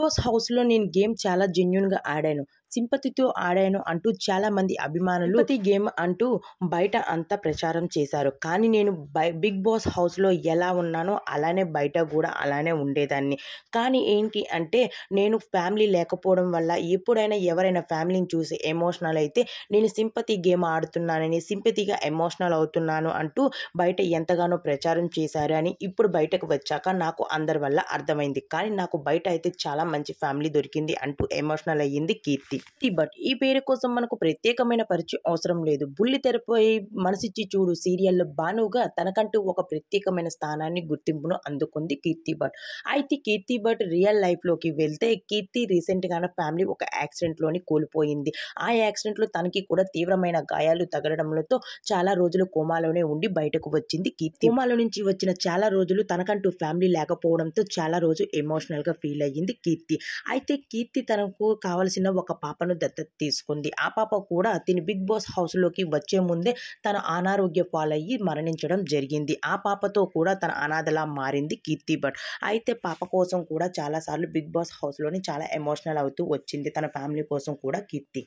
boss హౌస్లో నేను game చాలా జెన్యున్గా ఆడాను సింపతితో ఆడాను అంటూ చాలామంది అభిమానులు ప్రతి గేమ్ అంటూ బయట అంతా ప్రచారం చేశారు కానీ నేను బిగ్ బాస్ హౌస్లో ఎలా ఉన్నానో అలానే బయట కూడా అలానే ఉండేదాన్ని కానీ ఏంటి అంటే నేను ఫ్యామిలీ లేకపోవడం వల్ల ఎప్పుడైనా ఎవరైనా ఫ్యామిలీని చూసి ఎమోషనల్ అయితే నేను సింపతి గేమ్ ఆడుతున్నానని సింపతిగా ఎమోషనల్ అవుతున్నాను అంటూ బయట ఎంతగానో ప్రచారం చేశారు అని ఇప్పుడు బయటకు వచ్చాక నాకు అందరి వల్ల అర్థమైంది కానీ నాకు బయట అయితే చాలా చాలా మంచి ఫ్యామిలీ దొరికింది అంటూ ఎమోషనల్ అయ్యింది కీర్తి బట్ ఈ పేరు కోసం మనకు ప్రత్యేకమైన పరిచయం అవసరం లేదు బుల్లి తెరపై మనసిచ్చి చూడు సీరియల్లో బానుగా తనకంటూ ఒక ప్రత్యేకమైన స్థానాన్ని గుర్తింపును అందుకుంది కీర్తి భట్ అయితే కీర్తి భట్ రియల్ లైఫ్లోకి వెళ్తే కీర్తి రీసెంట్గానే ఫ్యామిలీ ఒక యాక్సిడెంట్లోని కోల్పోయింది ఆ యాక్సిడెంట్లో తనకి కూడా తీవ్రమైన గాయాలు తగలడంతో చాలా రోజులు కోమాలోనే ఉండి బయటకు వచ్చింది కీర్తి కోమాలో నుంచి వచ్చిన చాలా రోజులు తనకంటూ ఫ్యామిలీ లేకపోవడంతో చాలా రోజు ఎమోషనల్గా ఫీల్ అయ్యింది కీర్తి కీర్తి అయితే కీర్తి తనకు కావలసిన ఒక పాపను దత్తత తీసుకుంది ఆ పాప కూడా తిని బిగ్ బాస్ హౌస్లోకి వచ్చే ముందే తన అనారోగ్య పాలయ్యి మరణించడం జరిగింది ఆ పాపతో కూడా తన అనాథలా మారింది కీర్తి భట్ అయితే పాప కోసం కూడా చాలాసార్లు బిగ్ బాస్ హౌస్లోని చాలా ఎమోషనల్ అవుతూ వచ్చింది తన ఫ్యామిలీ కోసం కూడా కీర్తి